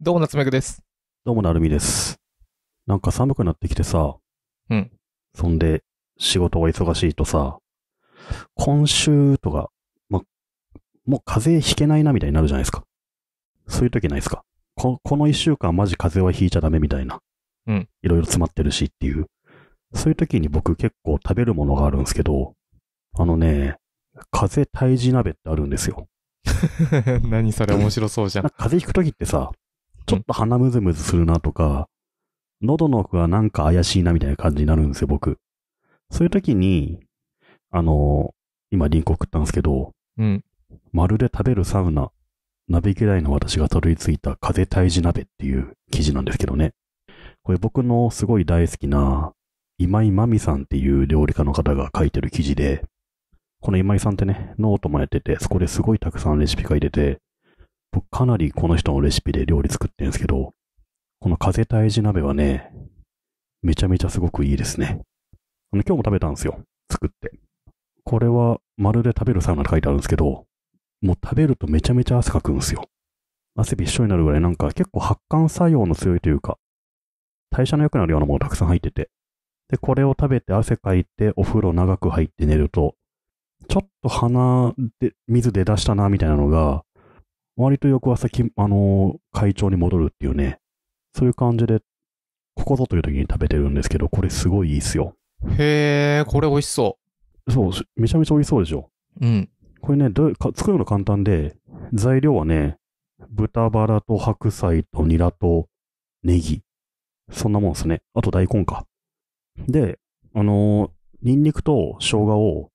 どうも、夏目くです。どうも、なるみです。なんか寒くなってきてさ、うん。そんで、仕事が忙しいとさ、今週とか、ま、もう風邪ひけないなみたいになるじゃないですか。そういう時ないですか。ここの一週間マジ風邪はひいちゃダメみたいな。うん。いろいろ詰まってるしっていう。そういう時に僕結構食べるものがあるんですけど、あのね、風邪退治鍋ってあるんですよ。何それ面白そうじゃん。ん風邪ひく時ってさ、ちょっと鼻むずむずするなとか、喉の奥がなんか怪しいなみたいな感じになるんですよ、僕。そういう時に、あのー、今リンク送ったんですけど、うん。まるで食べるサウナ、鍋嫌いの私がたどり着いた風退治鍋っていう記事なんですけどね。これ僕のすごい大好きな今井真美さんっていう料理家の方が書いてる記事で、この今井さんってね、ノートもやってて、そこですごいたくさんレシピ書いてて、僕かなりこの人のレシピで料理作ってるんですけど、この風退じ鍋はね、めちゃめちゃすごくいいですね。あの、今日も食べたんですよ。作って。これは、まるで食べるサウナって書いてあるんですけど、もう食べるとめちゃめちゃ汗かくんですよ。汗びっしょになるぐらいなんか結構発汗作用の強いというか、代謝の良くなるようなものたくさん入ってて。で、これを食べて汗かいてお風呂長く入って寝ると、ちょっと鼻で、水出だしたなみたいなのが、割と翌朝き、あのー、会長に戻るっていうね、そういう感じで、ここぞという時に食べてるんですけど、これすごいいいっすよ。へえ、これ美味しそう。そう、めちゃめちゃ美味しそうでしょ。うん。これね、どうか作るの簡単で、材料はね、豚バラと白菜とニラとネギ。そんなもんですね。あと大根か。で、あのー、ニンニクと生姜を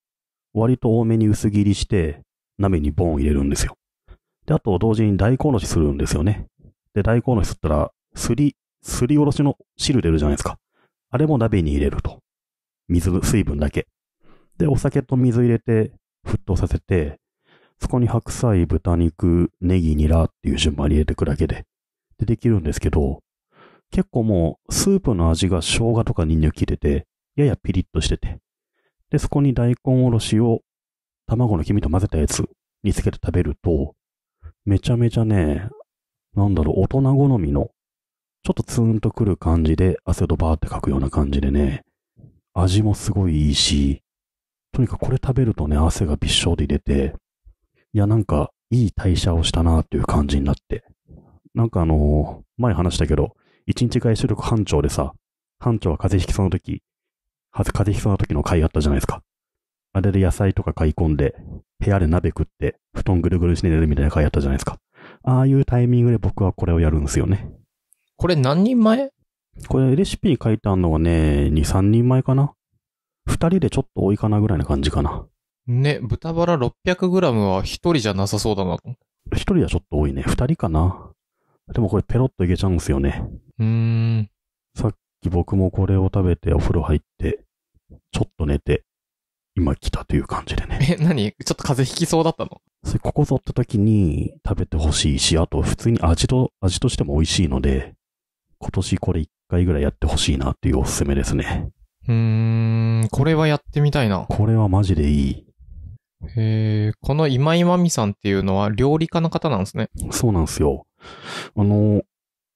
割と多めに薄切りして、鍋にボン入れるんですよ。で、あと同時に大根おろしするんですよね。で、大根おろしすったら、すり、すりおろしの汁出るじゃないですか。あれも鍋に入れると。水、水分だけ。で、お酒と水入れて、沸騰させて、そこに白菜、豚肉、ネギ、ニラっていう順番に入れていくだけで、でできるんですけど、結構もう、スープの味が生姜とかニンニク効いてて、ややピリッとしてて。で、そこに大根おろしを、卵の黄身と混ぜたやつにつけて食べると、めちゃめちゃね、なんだろう、大人好みの、ちょっとツーンとくる感じで、汗ドバーってかくような感じでね、味もすごいいいし、とにかくこれ食べるとね、汗がびっしょで出て、いや、なんか、いい代謝をしたなっていう感じになって。なんかあのー、前話したけど、一日外出力班長でさ、班長は風邪ひきそうな時、風邪ひきそうな時の会あったじゃないですか。あれで野菜とか買い込んで、部屋で鍋食って、布団ぐるぐるして寝るみたいな回やったじゃないですか。ああいうタイミングで僕はこれをやるんですよね。これ何人前これレシピに書いてあるのはね、2、3人前かな。2人でちょっと多いかなぐらいな感じかな。ね、豚バラ 600g は1人じゃなさそうだな。1人はちょっと多いね。2人かな。でもこれペロッといけちゃうんですよね。うーん。さっき僕もこれを食べてお風呂入って、ちょっと寝て、今来たという感じでね。え、何ちょっと風邪ひきそうだったのそれここぞって時に食べてほしいし、あと普通に味と、味としても美味しいので、今年これ一回ぐらいやってほしいなっていうおすすめですね。うーん、これはやってみたいな。これはマジでいい。へー、この今井まみさんっていうのは料理家の方なんですね。そうなんですよ。あの、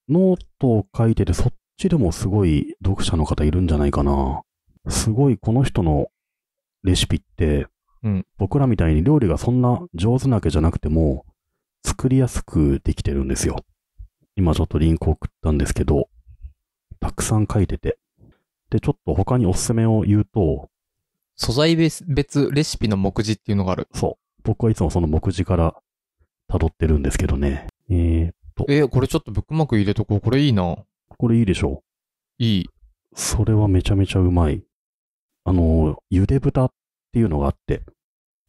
ノートを書いててそっちでもすごい読者の方いるんじゃないかな。すごいこの人のレシピって、うん、僕らみたいに料理がそんな上手なわけじゃなくても、作りやすくできてるんですよ。今ちょっとリンク送ったんですけど、たくさん書いてて。で、ちょっと他におすすめを言うと、素材別レシピの目次っていうのがある。そう。僕はいつもその目次から辿ってるんですけどね。えー、っと。えー、これちょっとブックマーク入れとこう。これいいな。これいいでしょう。いい。それはめちゃめちゃうまい。あの、ゆで豚っていうのがあって、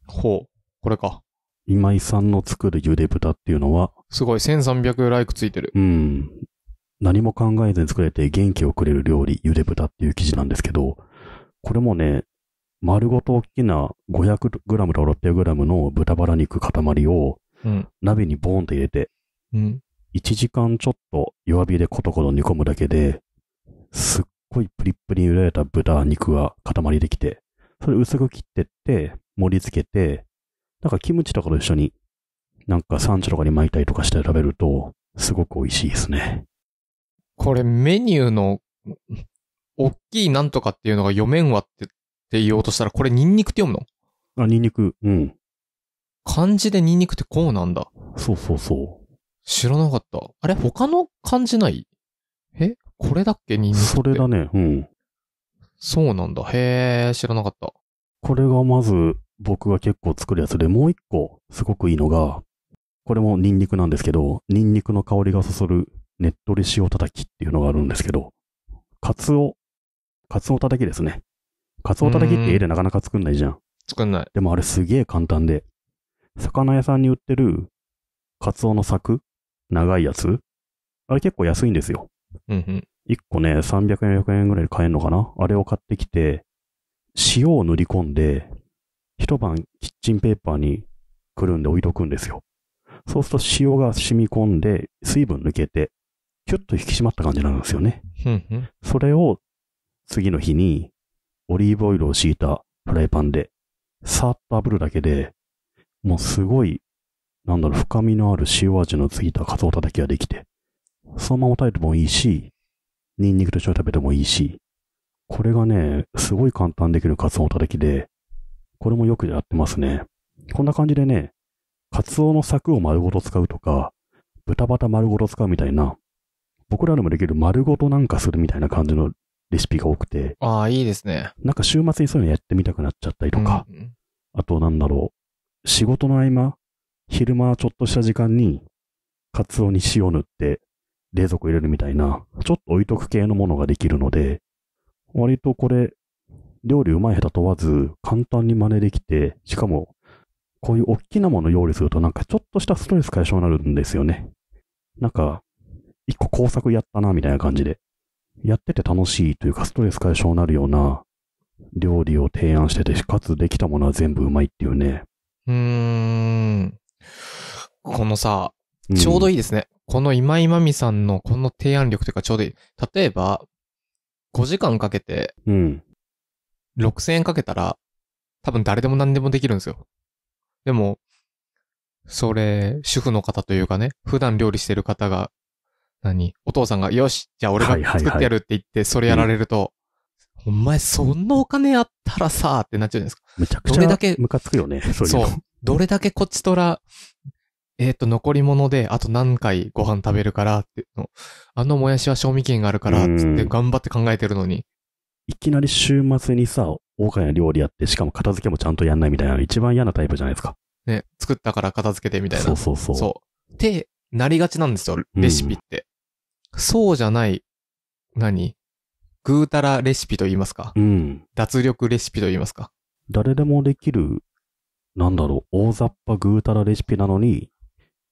ほう、これか。今井さんの作るゆで豚っていうのは、すごい、1300ライクついてる。うん。何も考えずに作れて元気をくれる料理、ゆで豚っていう記事なんですけど、これもね、丸ごと大きな 500g と 600g の豚バラ肉塊を、鍋にボーンと入れて、1時間ちょっと弱火でコトコト煮込むだけで、すっ濃いプリップリに売られた豚肉が塊できて、それ薄く切ってって、盛り付けて、なんかキムチとかと一緒に、なんかサ地とかに巻いたりとかして食べると、すごく美味しいですね。これメニューの、おっきいなんとかっていうのが読めんわってって言おうとしたら、これニンニクって読むのあ、ニンニク、うん。漢字でニンニクってこうなんだ。そうそうそう。知らなかった。あれ他の漢字ないえこれだっけニンニクって。それだね。うん。そうなんだ。へえ、知らなかった。これがまず僕が結構作るやつで、もう一個すごくいいのが、これもニンニクなんですけど、ニンニクの香りがそそるねっとり塩たたきっていうのがあるんですけど、カツオ、カツオたたきですね。カツオたたきって家でなかなか作んないじゃん。ん作んない。でもあれすげえ簡単で、魚屋さんに売ってるカツオの柵、長いやつ、あれ結構安いんですよ。うんうん。1個ね、300円、400円ぐらいで買えるのかなあれを買ってきて、塩を塗り込んで、一晩キッチンペーパーにくるんで置いとくんですよ。そうすると塩が染み込んで、水分抜けて、キュッと引き締まった感じなんですよね。うんうん、それを次の日にオリーブオイルを敷いたフライパンで、さっと炙るだけで、もうすごい、なんだろう、深みのある塩味のついたカツオたたきができて、そのまま食べてもいいし、ニンニクと一緒に食べてもいいし、これがね、すごい簡単できるカツオのたたきで、これもよくやってますね。こんな感じでね、カツオの柵を丸ごと使うとか、豚バタ丸ごと使うみたいな、僕らでもできる丸ごとなんかするみたいな感じのレシピが多くて。ああ、いいですね。なんか週末にそういうのやってみたくなっちゃったりとか、うんあとなんだろう、仕事の合間、昼間ちょっとした時間に、カツオに塩塗って、冷蔵庫入れるみたいな、ちょっと置いとく系のものができるので、割とこれ、料理うまい下手問わず、簡単に真似できて、しかも、こういう大きなものを用意するとなんかちょっとしたストレス解消になるんですよね。なんか、一個工作やったな、みたいな感じで。やってて楽しいというか、ストレス解消になるような料理を提案してて、かつできたものは全部うまいっていうね。うーん。このさ、ちょうどいいですね。この今井まみさんのこの提案力というかちょうどいい。例えば、5時間かけて、うん。6000円かけたら、多分誰でも何でもできるんですよ。でも、それ、主婦の方というかね、普段料理してる方が、何お父さんが、よし、じゃあ俺が作ってやるって言って、それやられると、お前そんなお金あったらさ、ってなっちゃうじゃないですか。めちゃくちどれだゃけムカつくよね、そういうの。そう。どれだけこっちとら、えっ、ー、と、残り物で、あと何回ご飯食べるからっての、あのもやしは賞味期限があるから、つって頑張って考えてるのに。いきなり週末にさ、大かな料理やって、しかも片付けもちゃんとやんないみたいな、一番嫌なタイプじゃないですか。ね、作ったから片付けてみたいな。そうそうそう。そう。ってなりがちなんですよ、レシピって。うん、そうじゃない、何ぐうたらレシピと言いますか。うん。脱力レシピと言いますか。誰でもできる、なんだろう、大雑把ぐうたらレシピなのに、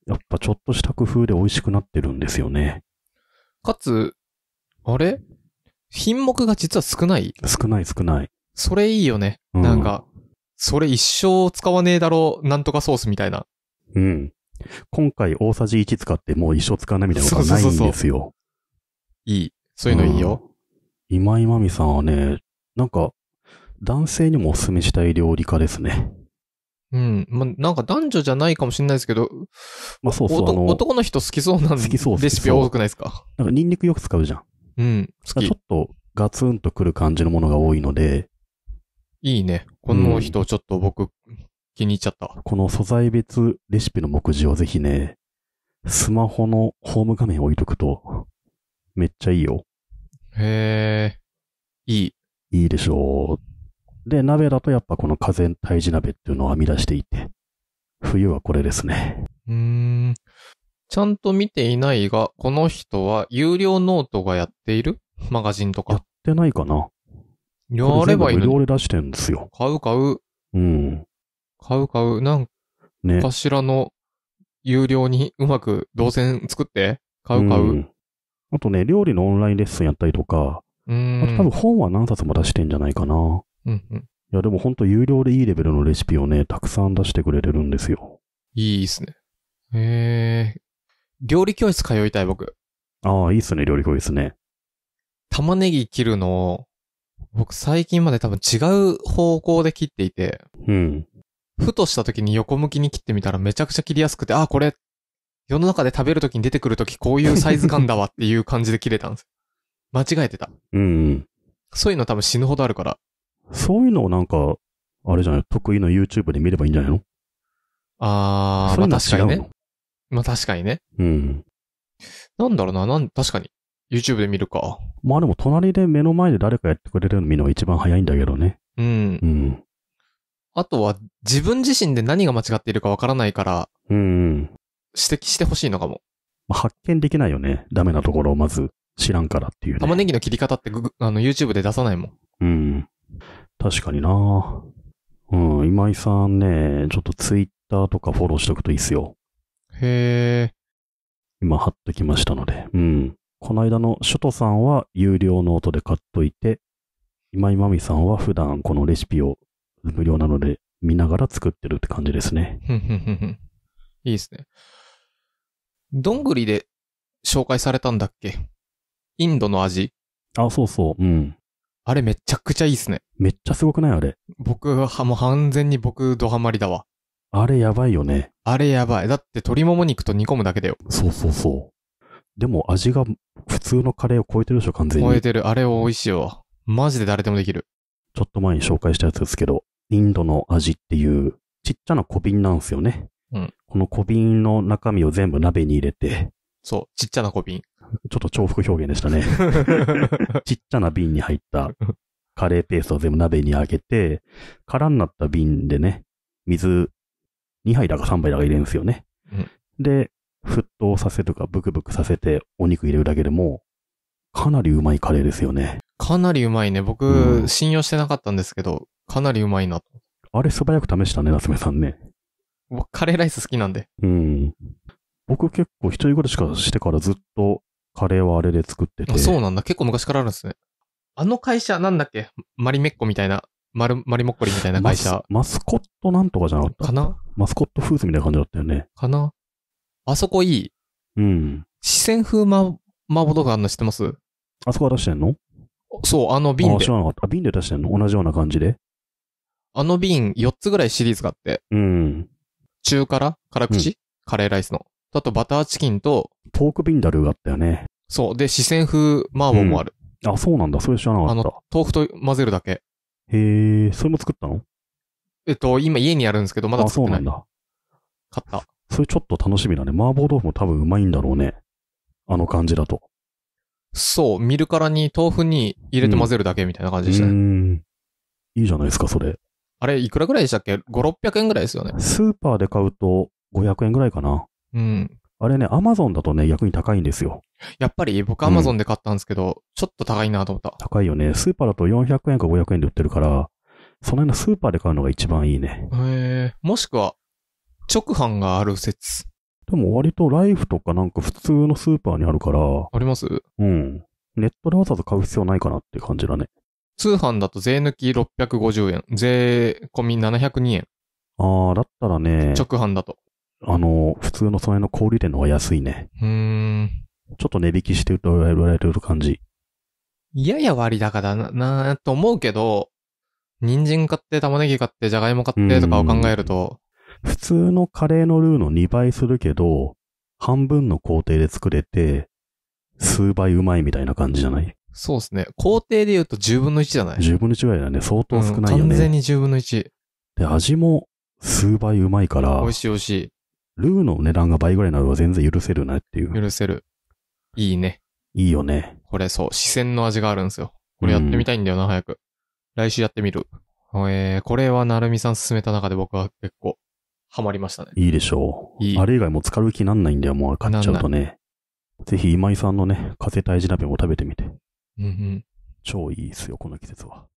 やっぱちょっとした工夫で美味しくなってるんですよね。かつ、あれ品目が実は少ない少ない少ない。それいいよね。うんなんか、それ一生使わねえだろう、なんとかソースみたいな。うん。今回大さじ1使ってもう一生使わないみたいなことないんですよ。そうそういい。そういうのいいよ。今井まみさんはね、なんか、男性にもおすすめしたい料理家ですね。うん。まあ、なんか男女じゃないかもしれないですけど、まあそうそう。男の人好きそうなん好きそうレシピ多くないですかなんかニンニクよく使うじゃん。うん。好き。ちょっとガツンとくる感じのものが多いので。いいね。この人ちょっと僕気に入っちゃった。この素材別レシピの目次をぜひね、スマホのホーム画面置いとくと、めっちゃいいよ。へえ、いい。いいでしょう。で、鍋だとやっぱこの風退治鍋っていうのを編み出していて、冬はこれですね。うーん。ちゃんと見ていないが、この人は有料ノートがやっているマガジンとか。やってないかな。やればいい無料で出してるんですよ。買う買う。うん。買う買う。なんかしらの有料にうまく動線作って、買う買う、うん。あとね、料理のオンラインレッスンやったりとか、あと多分本は何冊も出してんじゃないかな。うんうん。いや、でも本当有料でいいレベルのレシピをね、たくさん出してくれてるんですよ。いいですね。えー、料理教室通いたい、僕。ああ、いいっすね、料理教室ね。玉ねぎ切るのを、僕最近まで多分違う方向で切っていて、うん。ふとした時に横向きに切ってみたらめちゃくちゃ切りやすくて、ああ、これ、世の中で食べる時に出てくる時こういうサイズ感だわっていう感じで切れたんです。間違えてた。うん。そういうの多分死ぬほどあるから、そういうのをなんか、あれじゃない、得意の YouTube で見ればいいんじゃないのあー、そういうのまあ、確かにねまあ確かにね。うん。なんだろうな、なん、確かに。YouTube で見るか。まあでも隣で目の前で誰かやってくれるの見るのが一番早いんだけどね。うん。うん。あとは、自分自身で何が間違っているかわからないから、うん、うん。指摘してほしいのかも。まあ発見できないよね。ダメなところをまず知らんからっていうね。玉ねぎの切り方ってググあの YouTube で出さないもん。うん。確かになうん、今井さんね、ちょっとツイッターとかフォローしとくといいっすよ。へえ。今貼っときましたので、うん。この間のショトさんは有料ノートで買っといて、今井まみさんは普段このレシピを無料なので見ながら作ってるって感じですね。いいですね。どんぐりで紹介されたんだっけインドの味。あ、そうそう、うん。あれめちゃくちゃいいっすね。めっちゃすごくないあれ。僕はもう完全に僕ドハマりだわ。あれやばいよね。あれやばい。だって鶏もも肉と煮込むだけだよ。そうそうそう。でも味が普通のカレーを超えてるでしょ、完全に。超えてる。あれ美味しいわ。マジで誰でもできる。ちょっと前に紹介したやつですけど、インドの味っていうちっちゃな小瓶なんですよね。うん。この小瓶の中身を全部鍋に入れて。そう、ちっちゃな小瓶。ちょっと重複表現でしたね。ちっちゃな瓶に入ったカレーペーストを全部鍋にあげて、空になった瓶でね、水2杯だか3杯だか入れるんですよね。うん、で、沸騰させるかブクブクさせてお肉入れるだけでも、かなりうまいカレーですよね。かなりうまいね。僕、うん、信用してなかったんですけど、かなりうまいなと。あれ素早く試したね、夏目さんね。僕、カレーライス好きなんで。うん。僕結構一人暮らしからしてからずっとカレーはあれで作ってて。そうなんだ。結構昔からあるんですね。あの会社、なんだっけマリメッコみたいな、マル、マリモッコリみたいな会社。マスコットなんとかじゃなかったかなマスコットフーズみたいな感じだったよね。かなあそこいい。うん。四川風ま、麻婆豆腐あんの知ってますあそこは出してんのそう、あの瓶で。あ、知らなかった。瓶で出してんの同じような感じで。あの瓶4つぐらいシリーズがあって。うん。中辛辛口、うん、カレーライスの。あとバターチキンと、ポークビンダルーがあったよね。そう。で、四川風麻婆もある。うん、あ、そうなんだ。それ知らなかった。あの、豆腐と混ぜるだけ。へえ、それも作ったのえっと、今家にあるんですけど、まだ作ってない。あ、そうなんだ。買った。それちょっと楽しみだね。麻婆豆腐も多分うまいんだろうね。あの感じだと。そう、見るからに豆腐に入れて混ぜるだけみたいな感じでしたね。うん。いいじゃないですか、それ。あれ、いくらぐらいでしたっけ ?5、600円ぐらいですよね。スーパーで買うと500円ぐらいかな。うん。あれね、アマゾンだとね、逆に高いんですよ。やっぱり僕アマゾンで買ったんですけど、うん、ちょっと高いなと思った。高いよね。スーパーだと400円か500円で売ってるから、その辺のスーパーで買うのが一番いいね。へもしくは、直販がある説。でも割とライフとかなんか普通のスーパーにあるから。ありますうん。ネットでわざわざ買う必要ないかなって感じだね。通販だと税抜き650円、税込み702円。ああ、だったらね。直販だと。あの、普通のその辺の小売店の方が安いね。うーん。ちょっと値引きして売られる感じ。やや割高だな、なと思うけど、人参買って玉ねぎ買ってじゃがいも買ってとかを考えると。普通のカレーのルーの2倍するけど、半分の工程で作れて、数倍うまいみたいな感じじゃないそうですね。工程で言うと10分の1じゃない ?10 分の1ぐらいだね。相当少ないよね。うん、完全に10分の1。で、味も数倍うまいから。美味しい美味しい。ルーの値段が倍ぐらいなのは全然許せるなっていう。許せる。いいね。いいよね。これそう、視線の味があるんですよ。これやってみたいんだよな、うん、早く。来週やってみる。えー、これはなるみさん勧めた中で僕は結構、ハマりましたね。いいでしょう。いいあれ以外も使う気なんないんだよ、もう買っちゃうとね。ぜひ今井さんのね、風大事鍋も食べてみて。うんうん。超いいですよ、この季節は。